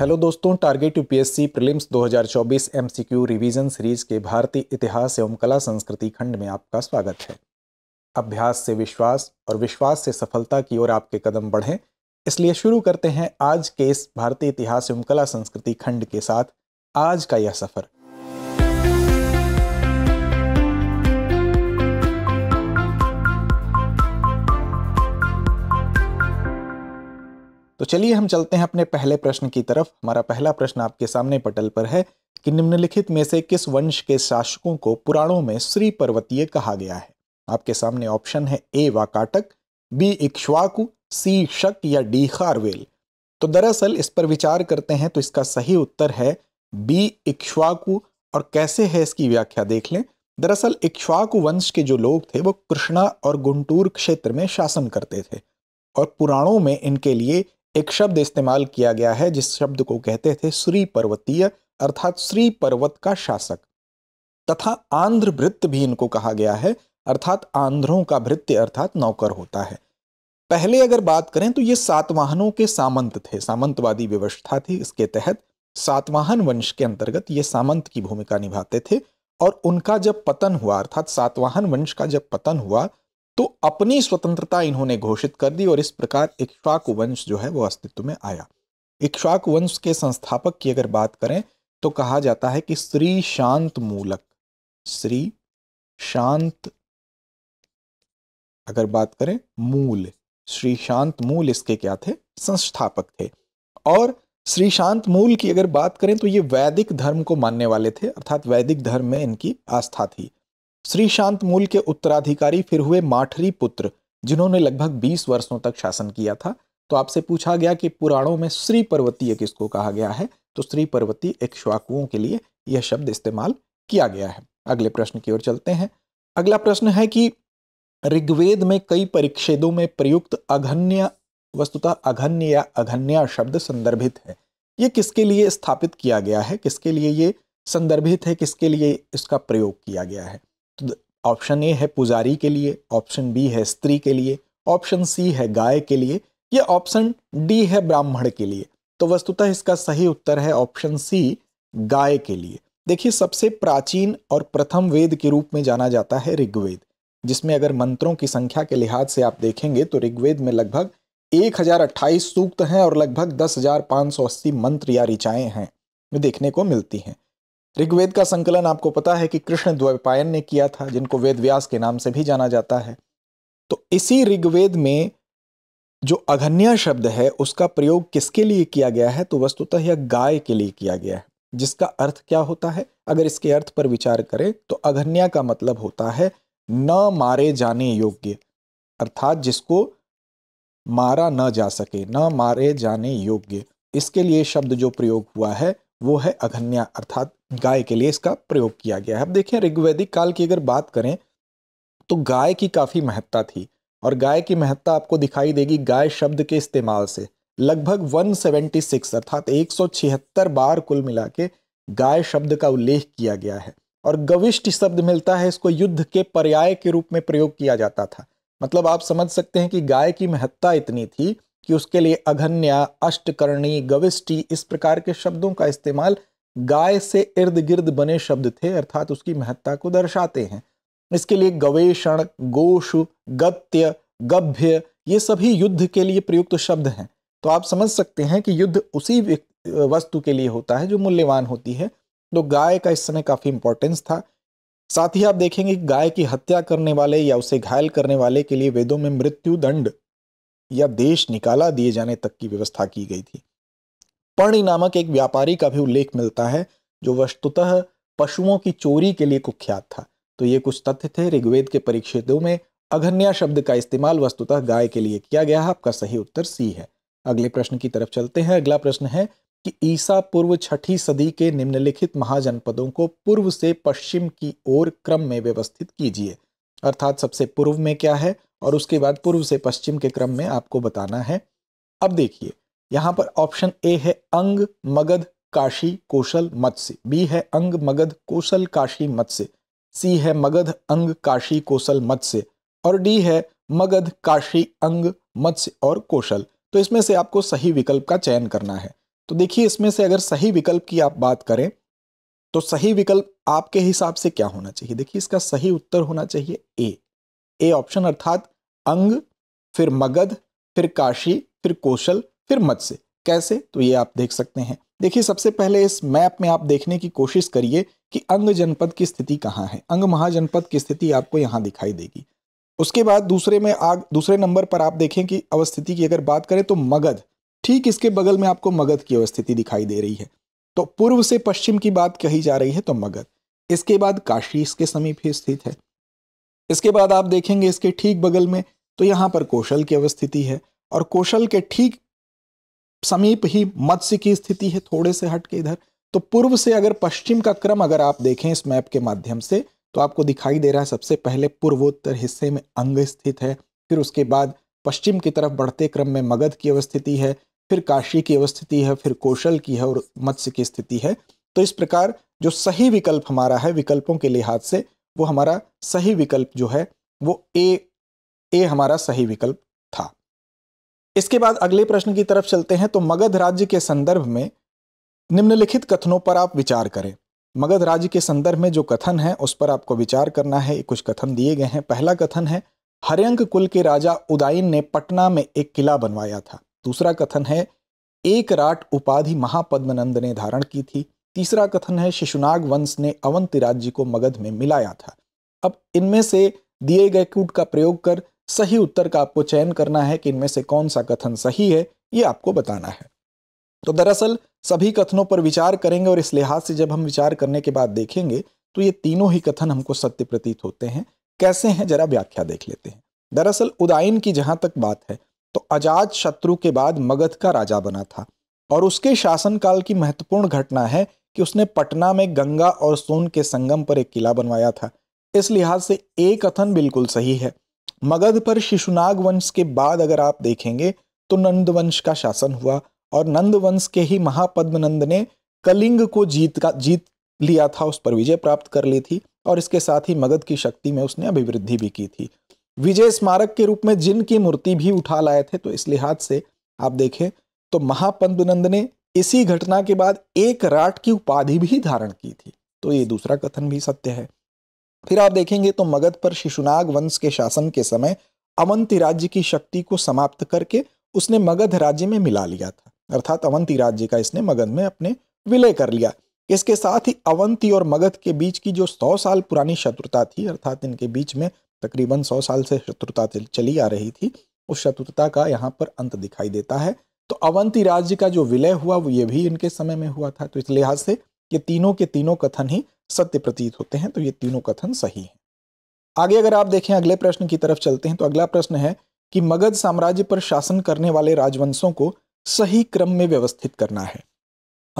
hello दोस्तों target UPSC prelims 2024 MCQ revision series के भारतीय इतिहास एवं कला संस्कृति खंड में आपका स्वागत है अभ्यास से विश्वास और विश्वास से सफलता की ओर आपके कदम बढ़ें इसलिए शुरू करते हैं आज के इस भारतीय इतिहास एवं कला संस्कृति खंड के साथ आज का यह सफर तो चलिए हम चलते हैं अपने पहले प्रश्न की तरफ हमारा पहला प्रश्न आपके सामने पटल पर है कि निम्नलिखित में से किस वंश के शासकों को पुराणों में श्री पर्वतीय कहा गया है आपके सामने ऑप्शन है ए वाकाटक बी इक्श्वाकु सी शक या डी खारवेल तो दरअसल इस पर विचार करते हैं तो इसका सही उत्तर है बी इक्श्वाकु और कैसे है इसकी व्याख्या देख लें दरअसल इक्श्वाकु वंश के जो लोग थे वो कृष्णा और गुंटूर क्षेत्र में शासन करते थे और पुराणों में इनके लिए एक शब्द इस्तेमाल किया गया है जिस शब्द को कहते थे श्री पर्वतीय अर्थात श्री पर्वत का शासक तथा आंध्र वृत्त भी इनको कहा गया है अर्थात आंध्रों का भृत्य अर्थात नौकर होता है पहले अगर बात करें तो ये सातवाहनों के सामंत थे सामंतवादी व्यवस्था थी इसके तहत सातवाहन वंश के अंतर्गत ये सामंत की भूमिका निभाते थे और उनका जब पतन हुआ अर्थात सातवाहन वंश का जब पतन हुआ तो अपनी स्वतंत्रता इन्होंने घोषित कर दी और इस प्रकार इक्श्वाक वंश जो है वो अस्तित्व में आया इक्श्वाक वंश के संस्थापक की अगर बात करें तो कहा जाता है कि श्री शांत मूलक श्री शांत अगर बात करें मूल श्री शांत मूल इसके क्या थे संस्थापक थे और श्री शांत मूल की अगर बात करें तो ये वैदिक धर्म को मानने वाले थे अर्थात वैदिक धर्म में इनकी आस्था थी श्रीशांत मूल के उत्तराधिकारी फिर हुए माठरी पुत्र जिन्होंने लगभग 20 वर्षों तक शासन किया था तो आपसे पूछा गया कि पुराणों में श्री पर्वतीय किसको कहा गया है तो श्री पर्वती श्वाकुओं के लिए यह शब्द इस्तेमाल किया गया है अगले प्रश्न की ओर चलते हैं अगला प्रश्न है कि ऋग्वेद में कई परिच्छेदों में प्रयुक्त अघन्य वस्तुतः अघन्य या अघन्य शब्द संदर्भित है ये किसके लिए स्थापित किया गया है किसके लिए ये संदर्भित है किसके लिए इसका प्रयोग किया गया है तो ऑप्शन ए है पुजारी के लिए ऑप्शन बी है स्त्री के लिए ऑप्शन सी है गाय के लिए या ऑप्शन डी है ब्राह्मण के लिए तो वस्तुतः इसका सही उत्तर है ऑप्शन सी गाय के लिए देखिए सबसे प्राचीन और प्रथम वेद के रूप में जाना जाता है ऋग्वेद जिसमें अगर मंत्रों की संख्या के लिहाज से आप देखेंगे तो ऋग्वेद में लगभग एक सूक्त हैं और लगभग दस मंत्र या ऋचाएं हैं देखने को मिलती हैं ऋग्वेद का संकलन आपको पता है कि कृष्ण द्वैपायन ने किया था जिनको वेद व्यास के नाम से भी जाना जाता है तो इसी ऋग्वेद में जो अघन्या शब्द है उसका प्रयोग किसके लिए किया गया है तो वस्तुतः यह गाय के लिए किया गया है जिसका अर्थ क्या होता है अगर इसके अर्थ पर विचार करें तो अघन्या का मतलब होता है न मारे जाने योग्य अर्थात जिसको मारा न जा सके न मारे जाने योग्य इसके लिए शब्द जो प्रयोग हुआ है वो है अघन्या अर्थात गाय के लिए इसका प्रयोग किया गया है अब देखें ऋग्वैदिक काल की अगर बात करें तो गाय की काफ़ी महत्ता थी और गाय की महत्ता आपको दिखाई देगी गाय शब्द के इस्तेमाल से लगभग 176 अर्थात 176 बार कुल मिला के गाय शब्द का उल्लेख किया गया है और गविष्ट शब्द मिलता है इसको युद्ध के पर्याय के रूप में प्रयोग किया जाता था मतलब आप समझ सकते हैं कि गाय की महत्ता इतनी थी कि उसके लिए अघन्या अष्टकर्णी गविष्टि इस प्रकार के शब्दों का इस्तेमाल गाय से इर्द गिर्द बने शब्द थे अर्थात उसकी महत्ता को दर्शाते हैं इसके लिए गवेषण गोश गत्य गभ्य ये सभी युद्ध के लिए प्रयुक्त शब्द हैं तो आप समझ सकते हैं कि युद्ध उसी वस्तु के लिए होता है जो मूल्यवान होती है तो गाय का इस समय काफ़ी इंपॉर्टेंस था साथ ही आप देखेंगे गाय की हत्या करने वाले या उसे घायल करने वाले के लिए वेदों में मृत्यु दंड या देश निकाला दिए जाने तक की व्यवस्था की गई थी पर्ण नामक एक व्यापारी का भी उल्लेख मिलता है जो वस्तुतः पशुओं की चोरी के लिए कुख्यात था तो ये कुछ तथ्य थे ऋग्वेद के परीक्षितों में अघन्या शब्द का इस्तेमाल वस्तुतः गाय के लिए किया गया है आपका सही उत्तर सी है अगले प्रश्न की तरफ चलते हैं अगला प्रश्न है कि ईसा पूर्व छठी सदी के निम्नलिखित महाजनपदों को पूर्व से पश्चिम की ओर क्रम में व्यवस्थित कीजिए अर्थात सबसे पूर्व में क्या है और उसके बाद पूर्व से पश्चिम के क्रम में आपको बताना है अब देखिए यहाँ पर ऑप्शन ए है अंग मगध काशी कोशल मत्स्य बी है अंग मगध कौशल काशी मत्स्य सी है मगध अंग काशी कौशल मत्स्य और डी है मगध काशी अंग मत्स्य और कौशल तो इसमें से आपको सही विकल्प का चयन करना है तो देखिए इसमें से अगर सही विकल्प की आप बात करें तो सही विकल्प आपके हिसाब से क्या होना चाहिए देखिए इसका सही उत्तर होना चाहिए ए ए ऑप्शन अर्थात अंग फिर मगध फिर काशी फिर कौशल फिर मत्स्य कैसे तो ये आप देख सकते हैं देखिए सबसे पहले इस मैप में आप देखने की कोशिश करिए कि अंग जनपद की स्थिति कहाँ है अंग महाजनपद की स्थिति आपको यहाँ दिखाई देगी उसके बाद दूसरे में आग दूसरे नंबर पर आप देखें कि अवस्थिति की अगर बात करें तो मगध ठीक इसके बगल में आपको मगध की अवस्थिति दिखाई दे रही है तो पूर्व से पश्चिम की बात कही जा रही है तो मगध इसके बाद काशी इसके समीप ही स्थित है इसके बाद आप देखेंगे इसके ठीक बगल में तो यहाँ पर कौशल की अवस्थिति है और कौशल के ठीक समीप ही मत्स्य की स्थिति है थोड़े से हट के इधर तो पूर्व से अगर पश्चिम का क्रम अगर आप देखें इस मैप के माध्यम से तो आपको दिखाई दे रहा है सबसे पहले पूर्वोत्तर हिस्से में अंग स्थित है फिर उसके बाद पश्चिम की तरफ बढ़ते क्रम में मगध की अवस्थिति है फिर काशी की अवस्थिति है फिर कौशल की है और मत्स्य की स्थिति है तो इस प्रकार जो सही विकल्प हमारा है विकल्पों के लिहाज से वो हमारा सही विकल्प जो है वो ए ए हमारा सही विकल्प था इसके बाद अगले प्रश्न की तरफ चलते हैं तो मगध राज्य के संदर्भ में निम्नलिखित कथनों पर आप विचार करें मगध राज्य के संदर्भ में जो कथन है उस पर आपको विचार करना है कुछ कथन दिए गए हैं पहला कथन है हरियंक कुल के राजा उदाइन ने पटना में एक किला बनवाया था दूसरा कथन है एक राट उपाधि महापद्मनंद ने धारण की थी तीसरा कथन है शिशुनाग वंश ने अवंति राज्य को मगध में मिलाया था अब इनमें से दिए गए कूट का प्रयोग कर सही उत्तर का आपको चयन करना है कि इनमें से कौन सा कथन सही है ये आपको बताना है तो दरअसल सभी कथनों पर विचार करेंगे और इस लिहाज से जब हम विचार करने के बाद देखेंगे तो ये तीनों ही कथन हमको सत्य प्रतीत होते हैं कैसे हैं जरा व्याख्या देख लेते हैं दरअसल उदायन की जहां तक बात है तो अजात शत्रु के बाद मगध का राजा बना था और उसके शासनकाल की महत्वपूर्ण घटना है कि उसने पटना में गंगा और सोन के संगम पर एक किला बनवाया था इस लिहाज से एक कथन बिल्कुल सही है मगध पर शिशुनाग वंश के बाद अगर आप देखेंगे तो नंद वंश का शासन हुआ और नंद वंश के ही महापद्म नंद ने कलिंग को जीत का जीत लिया था उस पर विजय प्राप्त कर ली थी और इसके साथ ही मगध की शक्ति में उसने अभिवृद्धि भी की थी विजय स्मारक के रूप में जिन की मूर्ति भी उठा लाए थे तो इस लिहाज से आप देखें तो महापद्मनंद ने इसी घटना के बाद एक राट की उपाधि भी धारण की थी तो ये दूसरा कथन भी सत्य है फिर आप देखेंगे तो मगध पर शिशुनाग वंश के शासन के समय अवंती राज्य की शक्ति को समाप्त करके उसने मगध राज्य में मिला लिया था अर्थात अवंती राज्य का इसने मगध में अपने विलय कर लिया इसके साथ ही अवंती और मगध के बीच की जो सौ साल पुरानी शत्रुता थी अर्थात इनके बीच में तकरीबन सौ साल से शत्रुता चली आ रही थी उस शत्रुता का यहाँ पर अंत दिखाई देता है तो अवंती राज्य का जो विलय हुआ वो ये भी इनके समय में हुआ था तो इस लिहाज से ये तीनों के तीनों कथन ही सत्य प्रतीत होते हैं तो ये तीनों कथन सही हैं आगे अगर आप देखें अगले प्रश्न की तरफ चलते हैं तो अगला प्रश्न है कि मगध साम्राज्य पर शासन करने वाले राजवंशों को सही क्रम में व्यवस्थित करना है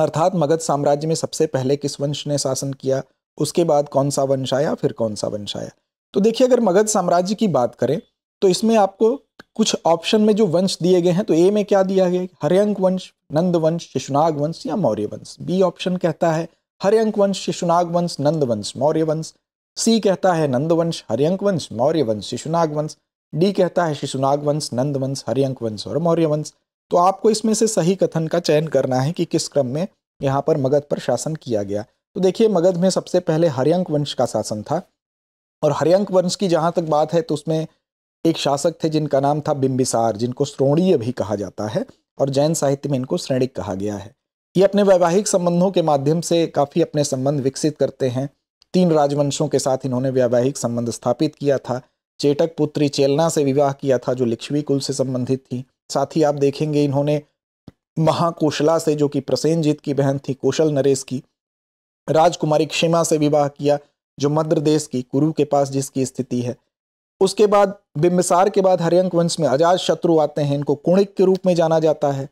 अर्थात मगध साम्राज्य में सबसे पहले किस वंश ने शासन किया उसके बाद कौन सा वंश आया फिर कौन सा वंश आया तो देखिए अगर मगध साम्राज्य की बात करें तो इसमें आपको कुछ ऑप्शन में जो वंश दिए गए हैं तो ए में क्या दिया गया हरियंक वंश नंद वंश शिशुनाग वंश या मौर्य वंश बी ऑप्शन कहता है हरियंक वंश शिशुनाग वंश नंद वंश मौर्य वंश सी कहता है नंद वंश हरियंक वंश मौर्य वंश शिशुनाग वंश डी कहता है शिशुनाग वंश नंद वंश हरियंक वंश और मौर्य वंश तो आपको इसमें से सही कथन का चयन करना है कि किस क्रम में यहाँ पर मगध पर शासन किया गया तो देखिए मगध में सबसे पहले हरियंक वंश का शासन था और हरियंक वंश की जहाँ तक बात है तो उसमें एक शासक थे जिनका नाम था बिम्बिसार जिनको श्रोणीय भी कहा जाता है और जैन साहित्य में इनको श्रेणिक कहा गया है ये अपने वैवाहिक संबंधों के माध्यम से काफ़ी अपने संबंध विकसित करते हैं तीन राजवंशों के साथ इन्होंने वैवाहिक संबंध स्थापित किया था चेटक पुत्री चेलना से विवाह किया था जो लिच्छवी कुल से संबंधित थी साथ ही आप देखेंगे इन्होंने महाकोशला से जो कि प्रसेनजीत की बहन थी कोशल नरेश की राजकुमारी क्षेमा से विवाह किया जो मध्य देश की कुरु के पास जिसकी स्थिति है उसके बाद बिम्बिसार के बाद हरियंक वंश में अजात शत्रु आते हैं इनको कुणिक के रूप में जाना जाता है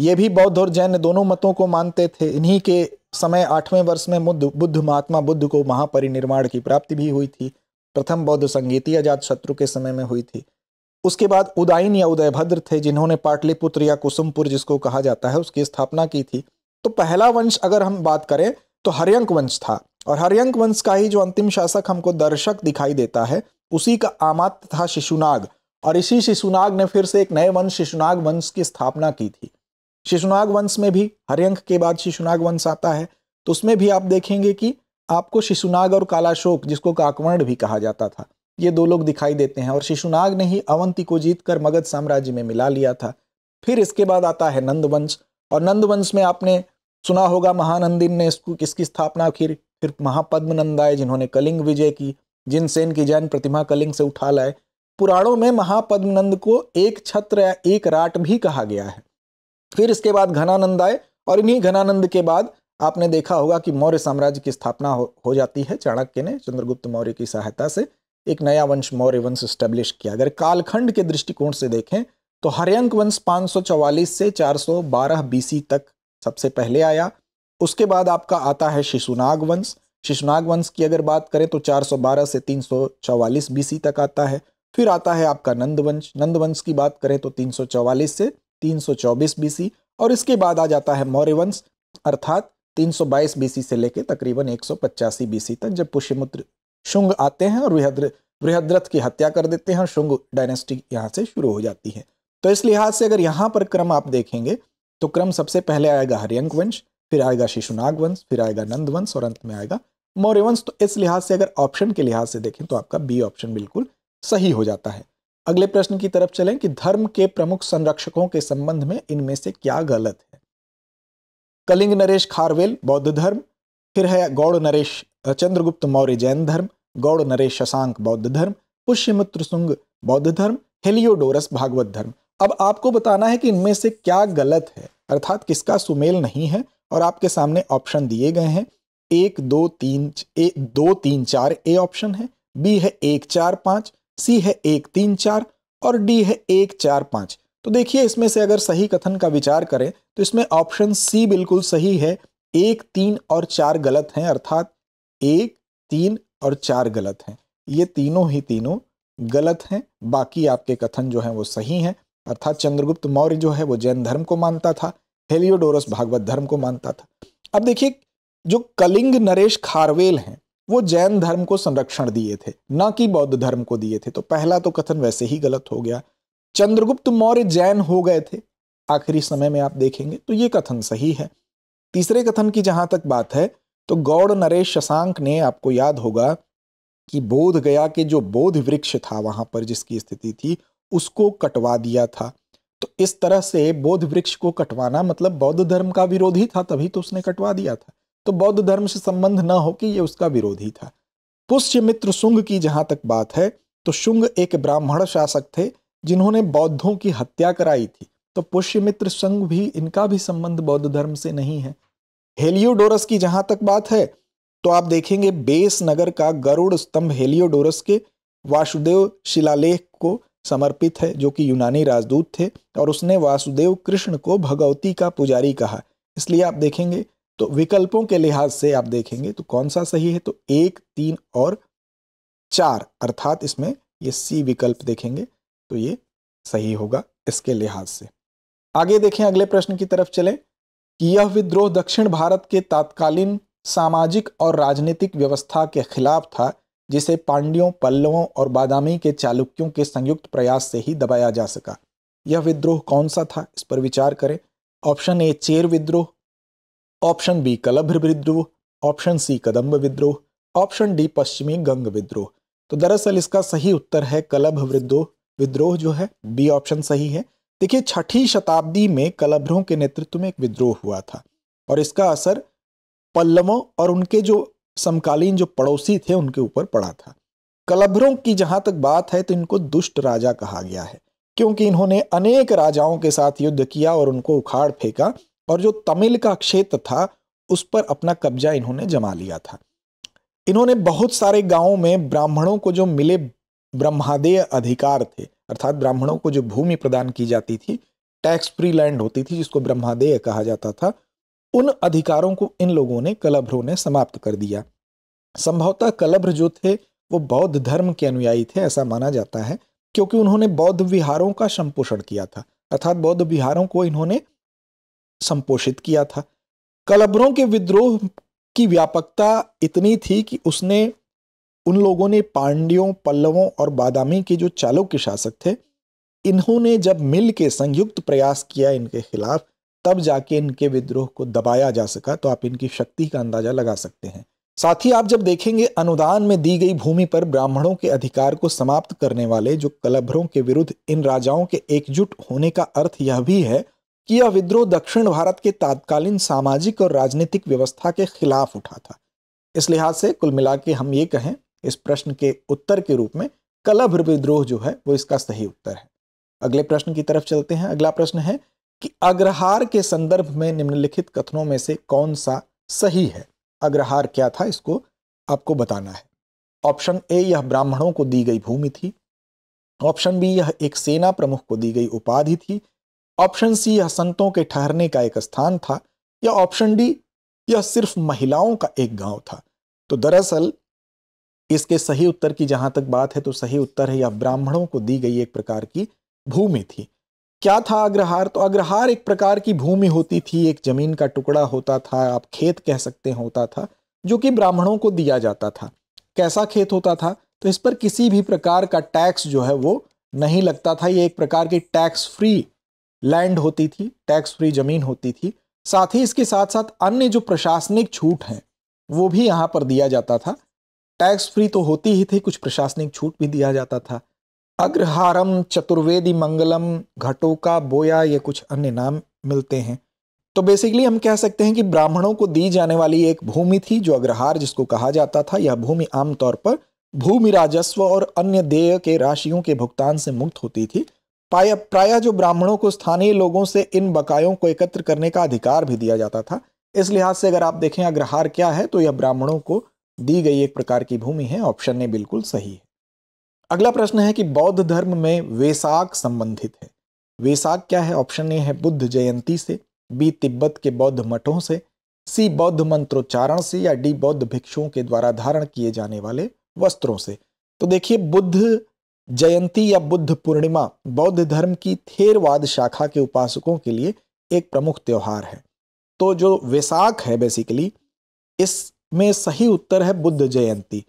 ये भी बौद्ध और जैन दोनों मतों को मानते थे इन्हीं के समय आठवें वर्ष में बुद्ध बुद्ध महात्मा बुद्ध को महापरिनिर्माण की प्राप्ति भी हुई थी प्रथम बौद्ध संगीति अजात शत्रु के समय में हुई थी उसके बाद उदयन या उदयभद्र थे जिन्होंने पाटलिपुत्र या कुसुमपुर जिसको कहा जाता है उसकी स्थापना की थी तो पहला वंश अगर हम बात करें तो हरियंक वंश था और हरियंक वंश का ही जो अंतिम शासक हमको दर्शक दिखाई देता है उसी का आमात्य था शिशुनाग और इसी शिशुनाग ने फिर से एक नए वंश शिशुनाग वंश की स्थापना की थी शिशुनाग वंश में भी हरियंक के बाद शिशुनाग वंश आता है तो उसमें भी आप देखेंगे कि आपको शिशुनाग और कालाशोक जिसको काकवर्ण भी कहा जाता था ये दो लोग दिखाई देते हैं और शिशुनाग ने ही अवंती को जीतकर मगध साम्राज्य में मिला लिया था फिर इसके बाद आता है नंदवंश और नंदवंश में आपने सुना होगा महानंदिन ने इसको किसकी स्थापना फिर फिर आए जिन्होंने कलिंग विजय की सेन की जैन प्रतिमा कलिंग से उठा लाए पुराणों में महापद्मनंद को एक छत्र या एक राट भी कहा गया है फिर इसके बाद घनानंद आए और इन्हीं घनानंद के बाद आपने देखा होगा कि मौर्य साम्राज्य की स्थापना हो, हो जाती है चाणक्य ने चंद्रगुप्त मौर्य की सहायता से एक नया वंश मौर्य वंश स्टैब्लिश किया अगर कालखंड के दृष्टिकोण से देखें तो हरियंक वंश 544 से 412 बीसी तक सबसे पहले आया उसके बाद आपका आता है शिशुनाग वंश शिशुनाग वंश की अगर बात करें तो 412 से 344 बीसी तक आता है फिर आता है आपका नंदवंश वंश की बात करें तो 344 से 324 बीसी और इसके बाद आ जाता है मौर्य वंश अर्थात 322 बीसी से लेकर तकरीबन एक बीसी तक जब पुष्यमुत्र शुंग आते हैं और वृहद्र वृहद्रथ की हत्या कर देते हैं और शुंग डायनेस्टी यहाँ से शुरू हो जाती है तो इस लिहाज से अगर यहाँ पर क्रम आप देखेंगे तो क्रम सबसे पहले आएगा हरियंक वंश फिर आएगा शिशुनाग वंश फिर आएगा नंद वंश और अंत में आएगा मौर्य वंश तो इस लिहाज से अगर ऑप्शन के लिहाज से देखें तो आपका बी ऑप्शन बिल्कुल सही हो जाता है अगले प्रश्न की तरफ चलें कि धर्म के प्रमुख संरक्षकों के संबंध में इनमें से क्या गलत है कलिंग नरेश खारवेल बौद्ध धर्म फिर है गौड़ नरेश चंद्रगुप्त मौर्य जैन धर्म गौड़ नरेश शशांक बौद्ध धर्म पुष्यमित्र सुंग बौद्ध धर्म हेलियोडोरस भागवत धर्म अब आपको बताना है कि इनमें से क्या गलत है अर्थात किसका सुमेल नहीं है और आपके सामने ऑप्शन दिए गए हैं एक दो तीन ए दो तीन चार ए ऑप्शन है बी है एक चार पाँच सी है एक तीन चार और डी है एक चार पाँच तो देखिए इसमें से अगर सही कथन का विचार करें तो इसमें ऑप्शन सी बिल्कुल सही है एक तीन और चार गलत हैं अर्थात एक तीन और चार गलत हैं ये तीनों ही तीनों गलत हैं बाकी आपके कथन जो हैं वो सही हैं अर्थात चंद्रगुप्त मौर्य जो है वो जैन धर्म को मानता था हेलियोडोरस भागवत धर्म को मानता था अब देखिए जो कलिंग नरेश खारवेल हैं वो जैन धर्म को संरक्षण दिए थे न कि बौद्ध धर्म को दिए थे तो पहला तो कथन वैसे ही गलत हो गया चंद्रगुप्त मौर्य जैन हो गए थे आखिरी समय में आप देखेंगे तो ये कथन सही है तीसरे कथन की जहां तक बात है तो गौड़ नरेश शशांक ने आपको याद होगा कि बोध गया के जो बोध वृक्ष था वहां पर जिसकी स्थिति थी उसको कटवा दिया था तो इस तरह से बौद्ध वृक्ष को कटवाना मतलब बौद्ध धर्म का विरोधी था तभी तो उसने कटवा दिया था तो बौद्ध धर्म से संबंध न हो कि ये उसका विरोधी था मित्र शुंग की जहां तक बात है तो शुंग एक ब्राह्मण शासक थे जिन्होंने बौद्धों की हत्या कराई थी तो पुष्यमित्र संघ भी इनका भी संबंध बौद्ध धर्म से नहीं है हेलियोडोरस की जहां तक बात है तो आप देखेंगे बेस नगर का गरुड़ स्तंभ हेलियोडोरस के वासुदेव शिलालेख को समर्पित है जो कि यूनानी राजदूत थे और उसने वासुदेव कृष्ण को भगवती का पुजारी कहा इसलिए आप देखेंगे तो विकल्पों के लिहाज से आप देखेंगे तो कौन सा सही है तो एक तीन और चार अर्थात इसमें ये सी विकल्प देखेंगे तो ये सही होगा इसके लिहाज से आगे देखें अगले प्रश्न की तरफ चलें कि यह विद्रोह दक्षिण भारत के तात्कालीन सामाजिक और राजनीतिक व्यवस्था के खिलाफ था जिसे पांड्यों पल्लवों और बादामी के चालुक्यों के संयुक्त प्रयास से ही दबाया जा सका यह विद्रोह कौन सा था इस पर विचार करें ऑप्शन ए चेर विद्रोह ऑप्शन बी कलभ्र विद्रोह ऑप्शन सी कदम्ब विद्रोह ऑप्शन डी पश्चिमी गंग विद्रोह तो दरअसल इसका सही उत्तर है कलभ विद्रोह विद्रोह जो है बी ऑप्शन सही है देखिए छठी शताब्दी में कलभ्रों के नेतृत्व में एक विद्रोह हुआ था और इसका असर पल्लवों और उनके जो समकालीन जो पड़ोसी थे उनके ऊपर पड़ा था कलभरों की जहां तक बात है तो इनको दुष्ट राजा कहा गया है क्योंकि इन्होंने अनेक राजाओं के साथ युद्ध किया और उनको उखाड़ फेंका और जो तमिल का क्षेत्र था उस पर अपना कब्जा इन्होंने जमा लिया था इन्होंने बहुत सारे गांवों में ब्राह्मणों को जो मिले ब्रह्मादेय अधिकार थे अर्थात ब्राह्मणों को जो भूमि प्रदान की जाती थी टैक्स फ्री लैंड होती थी जिसको ब्रह्मादेय कहा जाता था उन अधिकारों को इन लोगों ने कलभ्रों ने समाप्त कर दिया संभवतः कलभ्र जो थे वो बौद्ध धर्म के अनुयायी थे ऐसा माना जाता है क्योंकि उन्होंने बौद्ध विहारों का संपोषण किया था अर्थात बौद्ध विहारों को इन्होंने संपोषित किया था कलभ्रों के विद्रोह की व्यापकता इतनी थी कि उसने उन लोगों ने पांड्यों पल्लवों और बादामी के जो चालुक्य शासक थे इन्होंने जब मिल के संयुक्त प्रयास किया इनके खिलाफ तब जाके इनके विद्रोह को दबाया जा सका तो आप इनकी शक्ति का अंदाजा लगा सकते हैं साथ ही आप जब देखेंगे अनुदान में दी गई भूमि पर ब्राह्मणों के अधिकार को समाप्त करने वाले जो कलभरों के विरुद्ध इन राजाओं के एकजुट होने का अर्थ यह भी है कि यह विद्रोह दक्षिण भारत के तात्कालीन सामाजिक और राजनीतिक व्यवस्था के खिलाफ उठा था इस लिहाज से कुल मिला के हम ये कहें इस प्रश्न के उत्तर के रूप में कलभ्र विद्रोह जो है वो इसका सही उत्तर है अगले प्रश्न की तरफ चलते हैं अगला प्रश्न है कि अग्रहार के संदर्भ में निम्नलिखित कथनों में से कौन सा सही है अग्रहार क्या था इसको आपको बताना है ऑप्शन ए यह ब्राह्मणों को दी गई भूमि थी ऑप्शन बी यह एक सेना प्रमुख को दी गई उपाधि थी ऑप्शन सी यह संतों के ठहरने का एक स्थान था या ऑप्शन डी यह सिर्फ महिलाओं का एक गांव था तो दरअसल इसके सही उत्तर की जहां तक बात है तो सही उत्तर है यह ब्राह्मणों को दी गई एक प्रकार की भूमि थी क्या था अग्रहार तो अग्रहार एक प्रकार की भूमि होती थी एक जमीन का टुकड़ा होता था आप खेत कह सकते होता था जो कि ब्राह्मणों को दिया जाता था कैसा खेत होता था तो इस पर किसी भी प्रकार का टैक्स जो है वो नहीं लगता था ये एक प्रकार की टैक्स फ्री लैंड होती थी टैक्स फ्री जमीन होती थी साथ ही इसके साथ साथ अन्य जो प्रशासनिक छूट हैं वो भी यहाँ पर दिया जाता था टैक्स फ्री तो होती ही थी कुछ प्रशासनिक छूट भी दिया जाता था अग्रहारम चतुर्वेदी मंगलम घटोका बोया ये कुछ अन्य नाम मिलते हैं तो बेसिकली हम कह सकते हैं कि ब्राह्मणों को दी जाने वाली एक भूमि थी जो अग्रहार जिसको कहा जाता था यह भूमि आमतौर पर भूमि राजस्व और अन्य देय के राशियों के भुगतान से मुक्त होती थी प्राय प्राय जो ब्राह्मणों को स्थानीय लोगों से इन बकायों को एकत्र करने का अधिकार भी दिया जाता था इस लिहाज से अगर आप देखें अग्रहार क्या है तो यह ब्राह्मणों को दी गई एक प्रकार की भूमि है ऑप्शन ने बिल्कुल सही है अगला प्रश्न है कि बौद्ध धर्म में वेसाक संबंधित है वेसाक क्या है ऑप्शन ए है बुद्ध जयंती से बी तिब्बत के बौद्ध मठों से सी बौद्ध मंत्रोच्चारण से या डी बौद्ध भिक्षुओं के द्वारा धारण किए जाने वाले वस्त्रों से तो देखिए बुद्ध जयंती या बुद्ध पूर्णिमा बौद्ध धर्म की थेरवाद शाखा के उपासकों के लिए एक प्रमुख त्यौहार है तो जो वैसाख है बेसिकली इसमें सही उत्तर है बुद्ध जयंती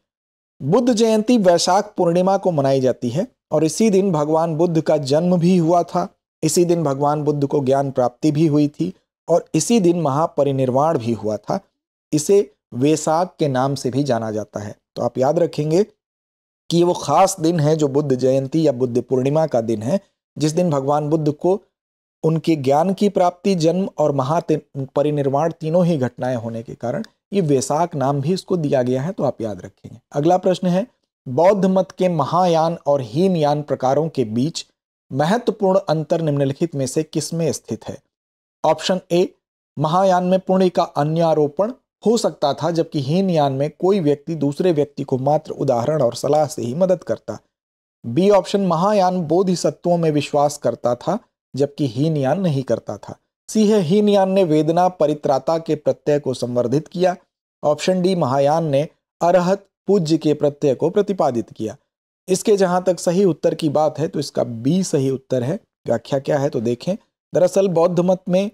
बुद्ध जयंती वैशाख पूर्णिमा को मनाई जाती है और इसी दिन भगवान बुद्ध का जन्म भी हुआ था इसी दिन भगवान बुद्ध को ज्ञान प्राप्ति भी हुई थी और इसी दिन महापरिनिर्वाण भी हुआ था इसे वेसाख के नाम से भी जाना जाता है तो आप याद रखेंगे कि वो खास दिन है जो बुद्ध जयंती या बुद्ध पूर्णिमा का दिन है जिस दिन भगवान बुद्ध को उनके ज्ञान की प्राप्ति जन्म और महा परिनिर्वाण तीनों ही घटनाएं होने के कारण ये वैसाख नाम भी इसको दिया गया है तो आप याद रखेंगे अगला प्रश्न है बौद्ध मत के महायान और हीनयान प्रकारों के बीच महत्वपूर्ण अंतर निम्नलिखित में से किसमें स्थित है ऑप्शन ए महायान में पुण्य का अन्यारोपण हो सकता था जबकि हीनयान में कोई व्यक्ति दूसरे व्यक्ति को मात्र उदाहरण और सलाह से ही मदद करता बी ऑप्शन महायान बोधिसत्वों में विश्वास करता था जबकि हीनयान नहीं करता था सिंह हीनयान ने वेदना परित्राता के प्रत्यय को संवर्धित किया ऑप्शन डी महायान ने अरहत पूज्य के प्रत्यय को प्रतिपादित किया इसके जहां तक सही उत्तर की बात है तो इसका बी सही उत्तर है व्याख्या क्या है तो देखें दरअसल बौद्ध मत में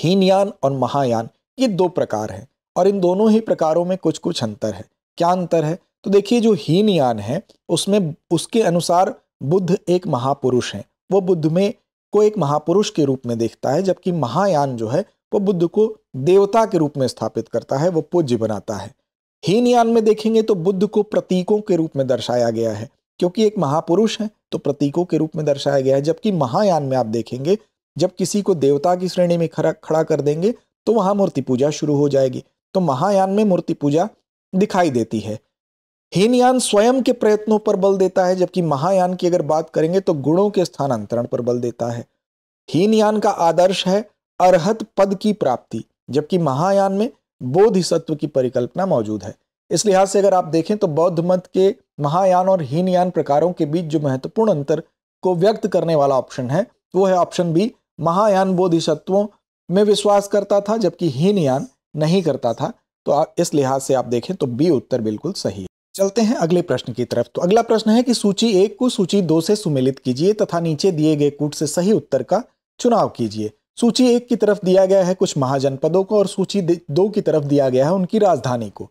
हीनयान और महायान ये दो प्रकार हैं और इन दोनों ही प्रकारों में कुछ कुछ अंतर है क्या अंतर है तो देखिए जो हीनयान है उसमें उसके अनुसार बुद्ध एक महापुरुष हैं वो बुद्ध में को एक महापुरुष के रूप में देखता है जबकि महायान जो है वो बुद्ध को देवता के रूप में स्थापित करता है वो पूज्य बनाता है हीनयान में देखेंगे तो बुद्ध को प्रतीकों के रूप में दर्शाया गया है क्योंकि एक महापुरुष है तो प्रतीकों के रूप में दर्शाया गया है जबकि महायान में आप देखेंगे जब किसी को देवता की श्रेणी में खड़ा खड़ा कर देंगे तो वहां मूर्ति पूजा शुरू हो जाएगी तो महायान में मूर्ति पूजा दिखाई देती है हीनयान स्वयं के प्रयत्नों पर बल देता है जबकि महायान की अगर बात करेंगे तो गुणों के स्थानांतरण पर बल देता है हीनयान का आदर्श है अरहत पद की प्राप्ति जबकि महायान में बोधिसत्व की परिकल्पना मौजूद है इस लिहाज से अगर आप देखें तो बौद्ध मत के महायान और हीनयान प्रकारों के बीच जो महत्वपूर्ण अंतर को व्यक्त करने वाला ऑप्शन है वो है ऑप्शन बी महायान बोधिसत्वों में विश्वास करता था जबकि हीनयान नहीं करता था तो इस लिहाज से आप देखें तो बी उत्तर बिल्कुल सही है चलते हैं अगले प्रश्न की तरफ तो अगला प्रश्न है कि सूची एक को सूची दो से सुमेलित कीजिए तथा नीचे दिए गए कूट से सही उत्तर का चुनाव कीजिए सूची एक की तरफ दिया गया है कुछ महाजनपदों को और सूची दो की तरफ दिया गया है उनकी राजधानी को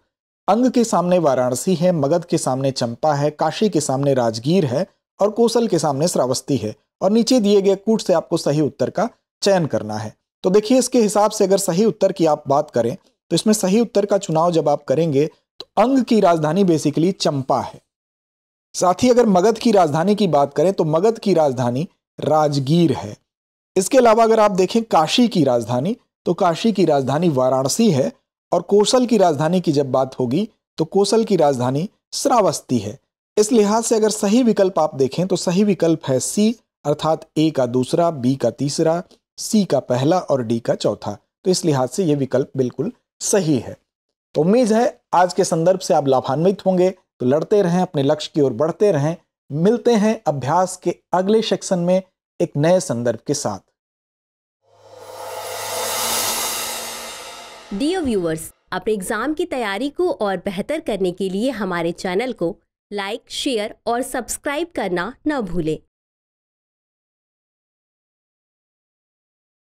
अंग के सामने वाराणसी है मगध के सामने चंपा है काशी के सामने राजगीर है और कोसल के सामने श्रावस्ती है और नीचे दिए गए कूट से आपको सही उत्तर का चयन करना है तो देखिए इसके हिसाब से अगर सही उत्तर की आप बात करें तो इसमें सही उत्तर का चुनाव जब आप करेंगे तो अंग की राजधानी बेसिकली चंपा है साथ ही अगर मगध की राजधानी की बात करें तो मगध की राजधानी राजगीर है इसके अलावा अगर आप देखें काशी की राजधानी तो काशी की राजधानी वाराणसी है और कौशल की राजधानी की जब बात होगी तो कौशल की राजधानी श्रावस्ती है इस लिहाज से अगर सही विकल्प आप देखें तो सही विकल्प है सी अर्थात ए का दूसरा बी का तीसरा सी का पहला और डी का चौथा तो इस लिहाज से यह विकल्प बिल्कुल सही है तो उम्मीद है आज के संदर्भ से आप लाभान्वित होंगे तो लड़ते रहें अपने लक्ष्य की ओर बढ़ते रहें मिलते हैं अभ्यास के अगले सेक्शन में एक नए संदर्भ के साथ डियर व्यूअर्स अपने एग्जाम की तैयारी को और बेहतर करने के लिए हमारे चैनल को लाइक शेयर और सब्सक्राइब करना न भूलें